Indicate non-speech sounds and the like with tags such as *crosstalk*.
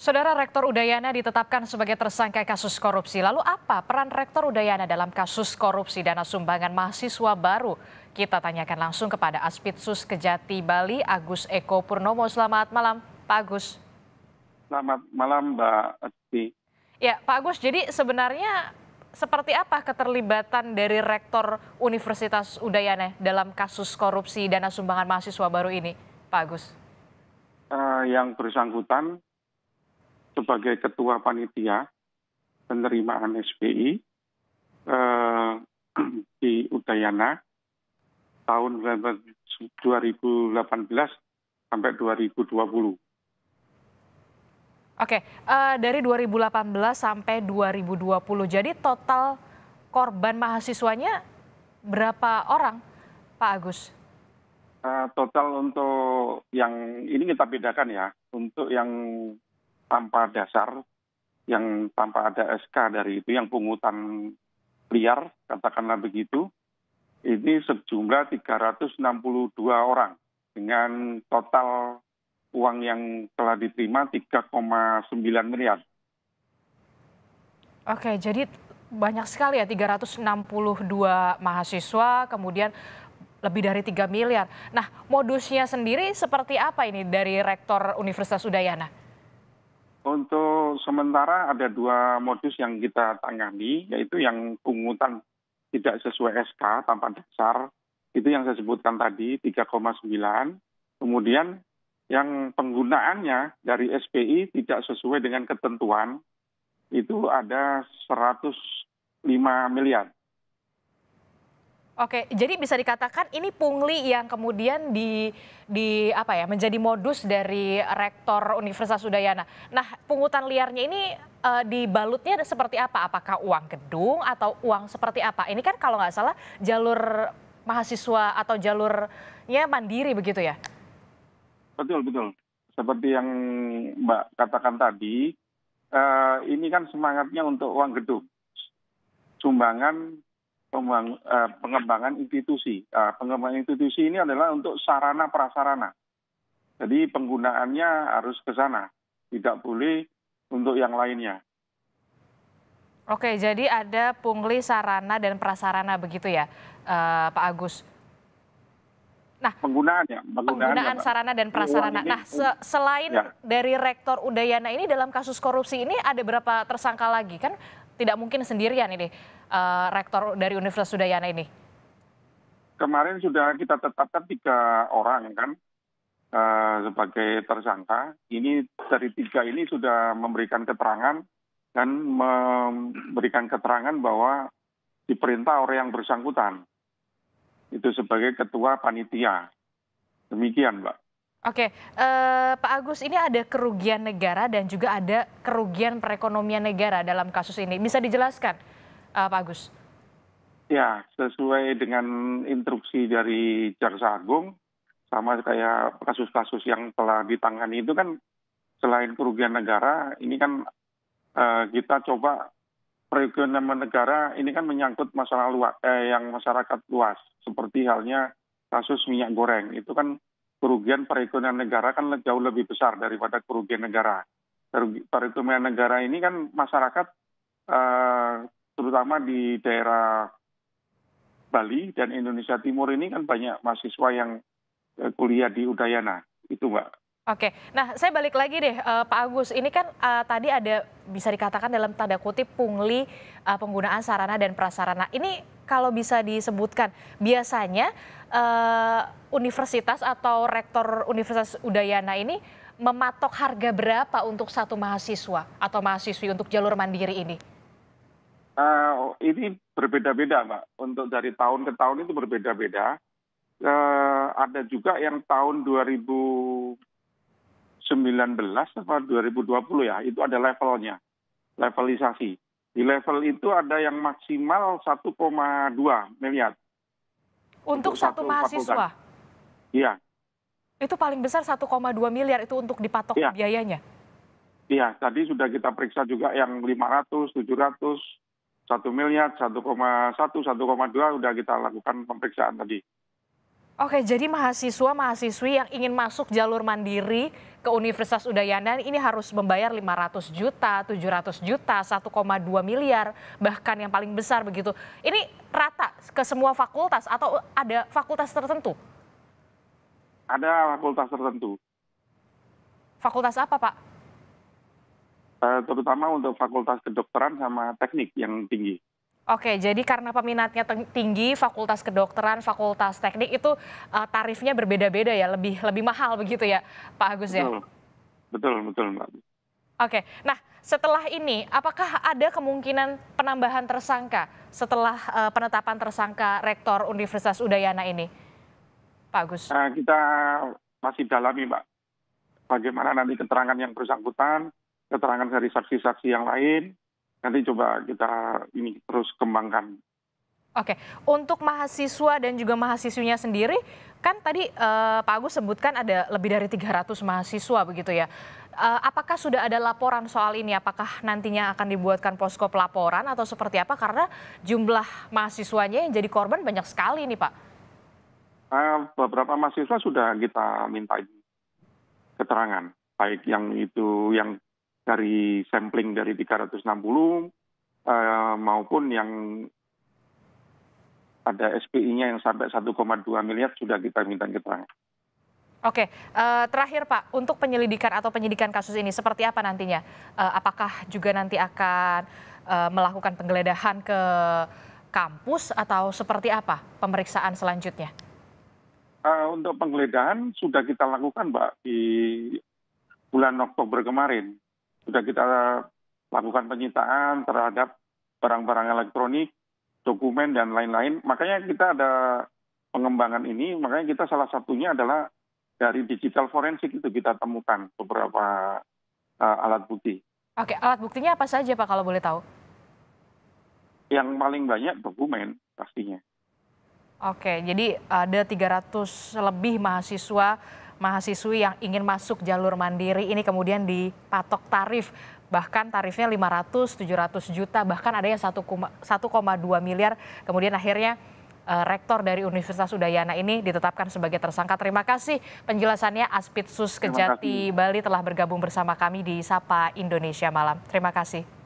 Saudara Rektor Udayana ditetapkan sebagai tersangka kasus korupsi. Lalu apa peran Rektor Udayana dalam kasus korupsi dana sumbangan mahasiswa baru? Kita tanyakan langsung kepada Aspitsus Kejati Bali, Agus Eko Purnomo. Selamat malam, Pak Agus. Selamat malam, Mbak Eti. Ya, Pak Agus, jadi sebenarnya seperti apa keterlibatan dari Rektor Universitas Udayana dalam kasus korupsi dana sumbangan mahasiswa baru ini, Pak Agus? Uh, yang bersangkutan sebagai ketua panitia penerimaan SPI eh, *clears throat* di Udayana tahun 2018 sampai 2020. Oke, uh, dari 2018 sampai 2020, jadi total korban mahasiswanya berapa orang, Pak Agus? Uh, total untuk yang ini kita bedakan ya, untuk yang tanpa dasar, yang tanpa ada SK dari itu, yang pungutan liar, katakanlah begitu, ini sejumlah 362 orang dengan total uang yang telah diterima 3,9 miliar. Oke, jadi banyak sekali ya 362 mahasiswa kemudian lebih dari 3 miliar. Nah, modusnya sendiri seperti apa ini dari Rektor Universitas Udayana? Untuk sementara ada dua modus yang kita tangani, yaitu yang pungutan tidak sesuai SK tanpa dasar, itu yang saya sebutkan tadi 3,9. Kemudian yang penggunaannya dari SPI tidak sesuai dengan ketentuan, itu ada 105 miliar. Oke, jadi bisa dikatakan ini pungli yang kemudian di di apa ya menjadi modus dari rektor Universitas Udayana. Nah, pungutan liarnya ini e, eh, dibalutnya seperti apa? Apakah uang gedung atau uang seperti apa? Ini kan kalau nggak salah jalur mahasiswa atau jalurnya mandiri begitu ya? Betul betul. Seperti yang Mbak katakan tadi, e, ini kan semangatnya untuk uang gedung, sumbangan Eh, pengembangan institusi. Eh, pengembangan institusi ini adalah untuk sarana prasarana. Jadi penggunaannya harus ke sana, tidak boleh untuk yang lainnya. Oke, jadi ada pungli sarana dan prasarana begitu ya, eh, Pak Agus. Nah, penggunaannya, penggunaan, penggunaan sarana dan prasarana. nah, se selain ya. dari Rektor Udayana ini dalam kasus korupsi ini ada berapa tersangka lagi kan? tidak mungkin sendirian ini uh, rektor dari Universitas Udayana ini. Kemarin sudah kita tetapkan tiga orang kan uh, sebagai tersangka. Ini dari tiga ini sudah memberikan keterangan dan memberikan keterangan bahwa diperintah oleh yang bersangkutan itu sebagai ketua panitia. Demikian, Mbak. Oke, eh, Pak Agus, ini ada kerugian negara dan juga ada kerugian perekonomian negara dalam kasus ini. Bisa dijelaskan, eh, Pak Agus? Ya, sesuai dengan instruksi dari Jaksa Agung, sama kayak kasus-kasus yang telah ditangani itu kan selain kerugian negara, ini kan eh, kita coba perekonomian negara ini kan menyangkut masalah luas, eh, yang masyarakat luas, seperti halnya kasus minyak goreng itu kan kerugian perekonomian negara kan jauh lebih besar daripada kerugian negara. Perekonomian negara ini kan masyarakat eh, terutama di daerah Bali dan Indonesia Timur ini kan banyak mahasiswa yang eh, kuliah di Udayana. Itu Mbak. Oke, nah saya balik lagi deh uh, Pak Agus. Ini kan uh, tadi ada bisa dikatakan dalam tanda kutip pungli uh, penggunaan sarana dan prasarana. Ini kalau bisa disebutkan biasanya uh, universitas atau rektor Universitas Udayana ini mematok harga berapa untuk satu mahasiswa atau mahasiswi untuk jalur mandiri ini? Uh, ini berbeda-beda, Mbak. Untuk dari tahun ke tahun itu berbeda-beda. Uh, ada juga yang tahun 2019 atau 2020 ya, itu ada levelnya, levelisasi. Di level itu ada yang maksimal 1,2 miliar. Untuk, untuk satu, mahasiswa? Iya. Itu paling besar 1,2 miliar itu untuk dipatok ya. biayanya? Iya, tadi sudah kita periksa juga yang 500, 700, 1 miliar, 1,1, 1,2 sudah kita lakukan pemeriksaan tadi. Oke, jadi mahasiswa-mahasiswi yang ingin masuk jalur mandiri ke Universitas Udayana ini harus membayar 500 juta, 700 juta, 1,2 miliar, bahkan yang paling besar begitu. Ini rata ke semua fakultas atau ada fakultas tertentu? Ada fakultas tertentu. Fakultas apa, Pak? Eh, terutama untuk fakultas kedokteran sama teknik yang tinggi. Oke, jadi karena peminatnya tinggi, fakultas kedokteran, fakultas teknik itu uh, tarifnya berbeda-beda ya, lebih lebih mahal begitu ya, Pak Agus betul. ya? Betul, betul, Mbak. Oke, nah setelah ini, apakah ada kemungkinan penambahan tersangka setelah uh, penetapan tersangka rektor Universitas Udayana ini, Pak Agus? Uh, kita masih dalami, Mbak. Bagaimana nanti keterangan yang bersangkutan, keterangan dari saksi-saksi yang lain, nanti coba kita ini terus kembangkan. Oke, untuk mahasiswa dan juga mahasiswinya sendiri, kan tadi eh, Pak Agus sebutkan ada lebih dari 300 mahasiswa begitu ya. Eh, apakah sudah ada laporan soal ini? Apakah nantinya akan dibuatkan posko pelaporan atau seperti apa? Karena jumlah mahasiswanya yang jadi korban banyak sekali nih Pak. Eh, beberapa mahasiswa sudah kita minta keterangan, baik yang itu yang dari sampling dari 360 eh, maupun yang ada SPI-nya yang sampai 1,2 miliar sudah kita minta keterangan. Oke, uh, terakhir Pak, untuk penyelidikan atau penyidikan kasus ini seperti apa nantinya? Uh, apakah juga nanti akan uh, melakukan penggeledahan ke kampus atau seperti apa pemeriksaan selanjutnya? Uh, untuk penggeledahan sudah kita lakukan, Mbak, di bulan Oktober kemarin sudah kita lakukan penyitaan terhadap barang-barang elektronik, dokumen dan lain-lain. Makanya kita ada pengembangan ini, makanya kita salah satunya adalah dari digital forensik itu kita temukan beberapa uh, alat bukti. Oke, alat buktinya apa saja Pak kalau boleh tahu? Yang paling banyak dokumen pastinya. Oke, jadi ada 300 lebih mahasiswa mahasiswi yang ingin masuk jalur mandiri ini kemudian dipatok tarif bahkan tarifnya 500 700 juta bahkan ada yang 1,2 miliar kemudian akhirnya eh, rektor dari Universitas Udayana ini ditetapkan sebagai tersangka. Terima kasih penjelasannya Aspitsus Kejati Bali telah bergabung bersama kami di Sapa Indonesia Malam. Terima kasih.